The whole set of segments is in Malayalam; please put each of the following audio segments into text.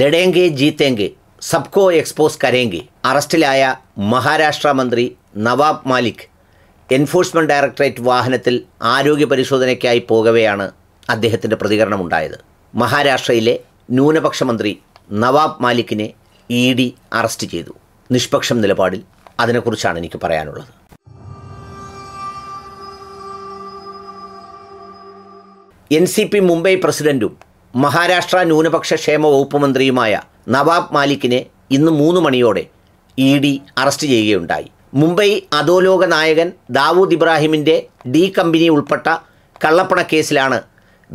ലഡേങ്കെ ജീത്തേങ്കെ സബ്കോ എക്സ്പോസ് കരേങ്കെ അറസ്റ്റിലായ മഹാരാഷ്ട്ര മന്ത്രി നവാബ് മാലിക് എൻഫോഴ്സ്മെൻറ്റ് ഡയറക്ടറേറ്റ് വാഹനത്തിൽ ആരോഗ്യ പരിശോധനയ്ക്കായി പോകവെയാണ് അദ്ദേഹത്തിൻ്റെ പ്രതികരണമുണ്ടായത് മഹാരാഷ്ട്രയിലെ ന്യൂനപക്ഷ മന്ത്രി നവാബ് മാലിക്കിനെ ഇ ഡി അറസ്റ്റ് ചെയ്തു നിഷ്പക്ഷം നിലപാടിൽ അതിനെക്കുറിച്ചാണ് എനിക്ക് പറയാനുള്ളത് എൻ സി പി മുംബൈ പ്രസിഡന്റും മഹാരാഷ്ട്ര ന്യൂനപക്ഷ ക്ഷേമ വകുപ്പ് മന്ത്രിയുമായ നവാബ് മാലിക്കിനെ ഇന്ന് മൂന്ന് മണിയോടെ ഇ ഡി അറസ്റ്റ് ചെയ്യുകയുണ്ടായി മുംബൈ അധോലോക നായകൻ ദാവൂദ് ഇബ്രാഹിമിൻ്റെ ഡി കമ്പനി ഉൾപ്പെട്ട കള്ളപ്പണക്കേസിലാണ്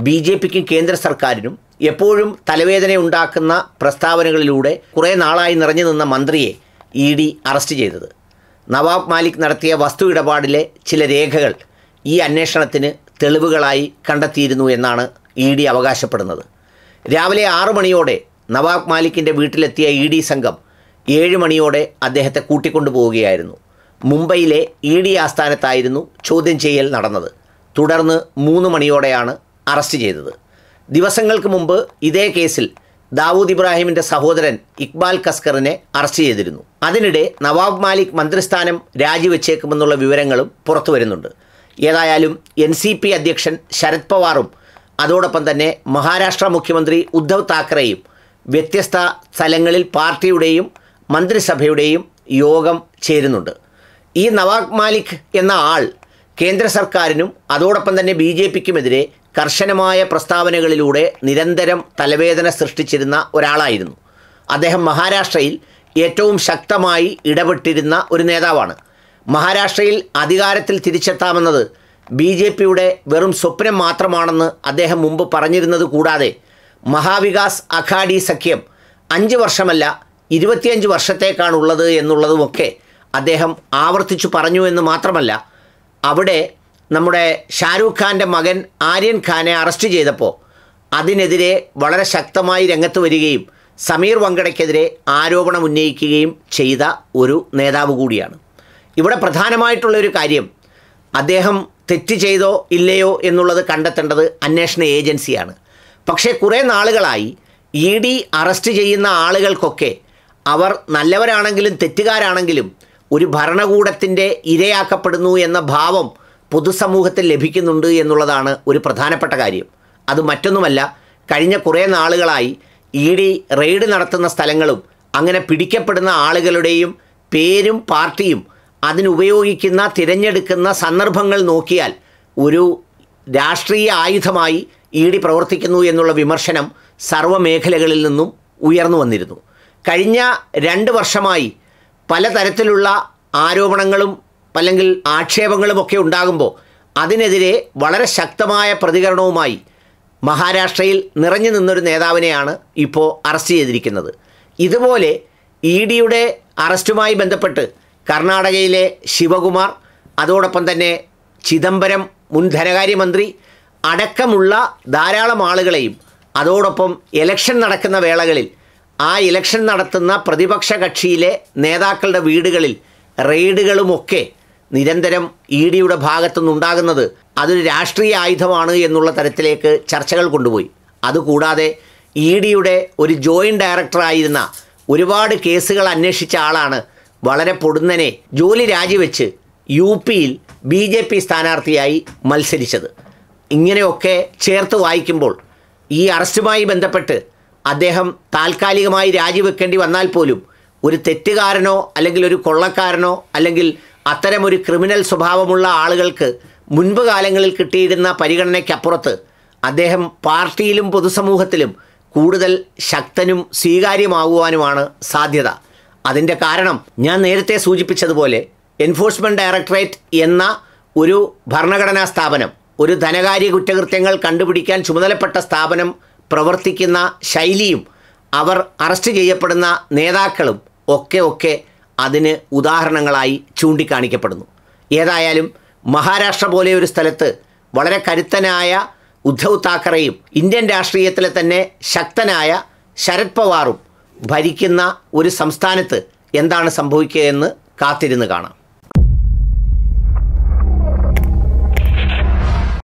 ബി ജെ പിക്കും കേന്ദ്ര സർക്കാരിനും എപ്പോഴും തലവേദന ഉണ്ടാക്കുന്ന പ്രസ്താവനകളിലൂടെ കുറേ നാളായി നിറഞ്ഞു നിന്ന മന്ത്രിയെ ഇ ഡി അറസ്റ്റ് ചെയ്തത് നവാബ് മാലിക് നടത്തിയ വസ്തു ഇടപാടിലെ ചില രേഖകൾ ഈ അന്വേഷണത്തിന് തെളിവുകളായി കണ്ടെത്തിയിരുന്നു എന്നാണ് ഇ ഡി അവകാശപ്പെടുന്നത് രാവിലെ ആറു മണിയോടെ നവാബ് മാലിക്കിൻ്റെ വീട്ടിലെത്തിയ ഇ ഡി സംഘം ഏഴ് മണിയോടെ അദ്ദേഹത്തെ കൂട്ടിക്കൊണ്ടുപോവുകയായിരുന്നു മുംബൈയിലെ ഇ ഡി ആസ്ഥാനത്തായിരുന്നു ചോദ്യം ചെയ്യൽ നടന്നത് തുടർന്ന് മൂന്ന് മണിയോടെയാണ് അറസ്റ്റ് ചെയ്തത് ദിവസങ്ങൾക്ക് മുമ്പ് ഇതേ കേസിൽ ദാവൂദ് ഇബ്രാഹിമിൻ്റെ സഹോദരൻ ഇക്ബാൽ കസ്കറിനെ അറസ്റ്റ് ചെയ്തിരുന്നു അതിനിടെ നവാബ് മാലിക് മന്ത്രിസ്ഥാനം രാജിവെച്ചേക്കുമെന്നുള്ള വിവരങ്ങളും പുറത്തു വരുന്നുണ്ട് ഏതായാലും എൻ സി പി അധ്യക്ഷൻ ശരത് പവാറും അതോടൊപ്പം തന്നെ മഹാരാഷ്ട്ര മുഖ്യമന്ത്രി ഉദ്ധവ് താക്കറെയും വ്യത്യസ്ത സ്ഥലങ്ങളിൽ പാർട്ടിയുടെയും മന്ത്രിസഭയുടെയും യോഗം ചേരുന്നുണ്ട് ഈ നവാബ് മാലിക് എന്ന ആൾ കേന്ദ്ര സർക്കാരിനും അതോടൊപ്പം തന്നെ ബി ജെ പിക്കുമെതിരെ കർശനമായ പ്രസ്താവനകളിലൂടെ നിരന്തരം തലവേദന സൃഷ്ടിച്ചിരുന്ന ഒരാളായിരുന്നു അദ്ദേഹം മഹാരാഷ്ട്രയിൽ ഏറ്റവും ശക്തമായി ഇടപെട്ടിരുന്ന ഒരു നേതാവാണ് മഹാരാഷ്ട്രയിൽ അധികാരത്തിൽ തിരിച്ചെത്താമെന്നത് ബി ജെ പിയുടെ വെറും സ്വപ്നം മാത്രമാണെന്ന് അദ്ദേഹം മുമ്പ് പറഞ്ഞിരുന്നത് കൂടാതെ മഹാവികാസ് അഘാഡി സഖ്യം അഞ്ച് വർഷമല്ല ഇരുപത്തിയഞ്ച് വർഷത്തേക്കാണുള്ളത് എന്നുള്ളതുമൊക്കെ അദ്ദേഹം ആവർത്തിച്ചു പറഞ്ഞു എന്ന് മാത്രമല്ല അവിടെ നമ്മുടെ ഷാരൂഖ് ഖാൻ്റെ മകൻ ആര്യൻ ഖാനെ അറസ്റ്റ് ചെയ്തപ്പോൾ അതിനെതിരെ വളരെ ശക്തമായി രംഗത്ത് വരികയും സമീർ വങ്കടയ്ക്കെതിരെ ആരോപണം ഉന്നയിക്കുകയും ചെയ്ത ഒരു നേതാവ് കൂടിയാണ് ഇവിടെ പ്രധാനമായിട്ടുള്ള ഒരു കാര്യം അദ്ദേഹം തെറ്റ് ചെയ്തോ ഇല്ലയോ എന്നുള്ളത് കണ്ടെത്തേണ്ടത് അന്വേഷണ ഏജൻസിയാണ് പക്ഷേ കുറേ നാളുകളായി ഇ ഡി അറസ്റ്റ് ചെയ്യുന്ന ആളുകൾക്കൊക്കെ അവർ നല്ലവരാണെങ്കിലും തെറ്റുകാരാണെങ്കിലും ഒരു ഭരണകൂടത്തിൻ്റെ ഇരയാക്കപ്പെടുന്നു എന്ന ഭാവം പൊതുസമൂഹത്തിൽ ലഭിക്കുന്നുണ്ട് എന്നുള്ളതാണ് ഒരു പ്രധാനപ്പെട്ട കാര്യം അത് മറ്റൊന്നുമല്ല കഴിഞ്ഞ കുറേ നാളുകളായി ഇ ഡി റെയ്ഡ് നടത്തുന്ന സ്ഥലങ്ങളും അങ്ങനെ പിടിക്കപ്പെടുന്ന ആളുകളുടെയും പേരും പാർട്ടിയും അതിനുപയോഗിക്കുന്ന തിരഞ്ഞെടുക്കുന്ന സന്ദർഭങ്ങൾ നോക്കിയാൽ ഒരു രാഷ്ട്രീയ ആയുധമായി ഇ ഡി പ്രവർത്തിക്കുന്നു എന്നുള്ള വിമർശനം സർവമേഖലകളിൽ നിന്നും ഉയർന്നു വന്നിരുന്നു കഴിഞ്ഞ രണ്ട് വർഷമായി പലതരത്തിലുള്ള ആരോപണങ്ങളും അല്ലെങ്കിൽ ആക്ഷേപങ്ങളുമൊക്കെ ഉണ്ടാകുമ്പോൾ അതിനെതിരെ വളരെ ശക്തമായ പ്രതികരണവുമായി മഹാരാഷ്ട്രയിൽ നിറഞ്ഞു നിന്നൊരു നേതാവിനെയാണ് ഇപ്പോൾ അറസ്റ്റ് ചെയ്തിരിക്കുന്നത് ഇതുപോലെ ഇ ഡിയുടെ അറസ്റ്റുമായി ബന്ധപ്പെട്ട് കർണാടകയിലെ ശിവകുമാർ അതോടൊപ്പം തന്നെ ചിദംബരം മുൻ ധനകാര്യമന്ത്രി അടക്കമുള്ള ധാരാളം ആളുകളെയും അതോടൊപ്പം ഇലക്ഷൻ നടക്കുന്ന വേളകളിൽ ആ ഇലക്ഷൻ നടത്തുന്ന പ്രതിപക്ഷ കക്ഷിയിലെ നേതാക്കളുടെ വീടുകളിൽ റെയ്ഡുകളുമൊക്കെ നിരന്തരം ഇ ഡിയുടെ ഭാഗത്തുനിന്നുണ്ടാകുന്നത് അതൊരു രാഷ്ട്രീയ ആയുധമാണ് എന്നുള്ള തരത്തിലേക്ക് ചർച്ചകൾ കൊണ്ടുപോയി അതുകൂടാതെ ഇ ഡിയുടെ ഒരു ജോയിൻ്റ് ഡയറക്ടറായിരുന്ന ഒരുപാട് കേസുകൾ അന്വേഷിച്ച ആളാണ് വളരെ പൊടുന്നനെ ജോലി രാജിവെച്ച് യു പിയിൽ ബി ജെ പി സ്ഥാനാർത്ഥിയായി മത്സരിച്ചത് ഇങ്ങനെയൊക്കെ ചേർത്ത് വായിക്കുമ്പോൾ ഈ അറസ്റ്റുമായി ബന്ധപ്പെട്ട് അദ്ദേഹം താൽക്കാലികമായി രാജിവെക്കേണ്ടി വന്നാൽ പോലും ഒരു തെറ്റുകാരനോ അല്ലെങ്കിൽ ഒരു കൊള്ളക്കാരനോ അല്ലെങ്കിൽ അത്തരമൊരു ക്രിമിനൽ സ്വഭാവമുള്ള ആളുകൾക്ക് മുൻപ് കാലങ്ങളിൽ കിട്ടിയിരുന്ന പരിഗണനയ്ക്കപ്പുറത്ത് അദ്ദേഹം പാർട്ടിയിലും പൊതുസമൂഹത്തിലും കൂടുതൽ ശക്തനും സ്വീകാര്യമാകുവാനുമാണ് സാധ്യത അതിൻ്റെ കാരണം ഞാൻ നേരത്തെ സൂചിപ്പിച്ചതുപോലെ എൻഫോഴ്സ്മെൻറ്റ് ഡയറക്ടറേറ്റ് എന്ന ഒരു ഭരണഘടനാ സ്ഥാപനം ഒരു ധനകാര്യ കുറ്റകൃത്യങ്ങൾ കണ്ടുപിടിക്കാൻ ചുമതലപ്പെട്ട സ്ഥാപനം പ്രവർത്തിക്കുന്ന ശൈലിയും അവർ അറസ്റ്റ് ചെയ്യപ്പെടുന്ന നേതാക്കളും ഒക്കെ ഒക്കെ അതിന് ഉദാഹരണങ്ങളായി ചൂണ്ടിക്കാണിക്കപ്പെടുന്നു ഏതായാലും മഹാരാഷ്ട്ര പോലെ ഒരു സ്ഥലത്ത് വളരെ കരുത്തനായ ഉദ്ധവ് താക്കറെയും ഇന്ത്യൻ രാഷ്ട്രീയത്തിലെ തന്നെ ശക്തനായ ശരത് പവാറും ഭരിക്കുന്ന ഒരു സംസ്ഥാനത്ത് എന്താണ് സംഭവിക്കുക എന്ന് കാത്തിരുന്ന് കാണാം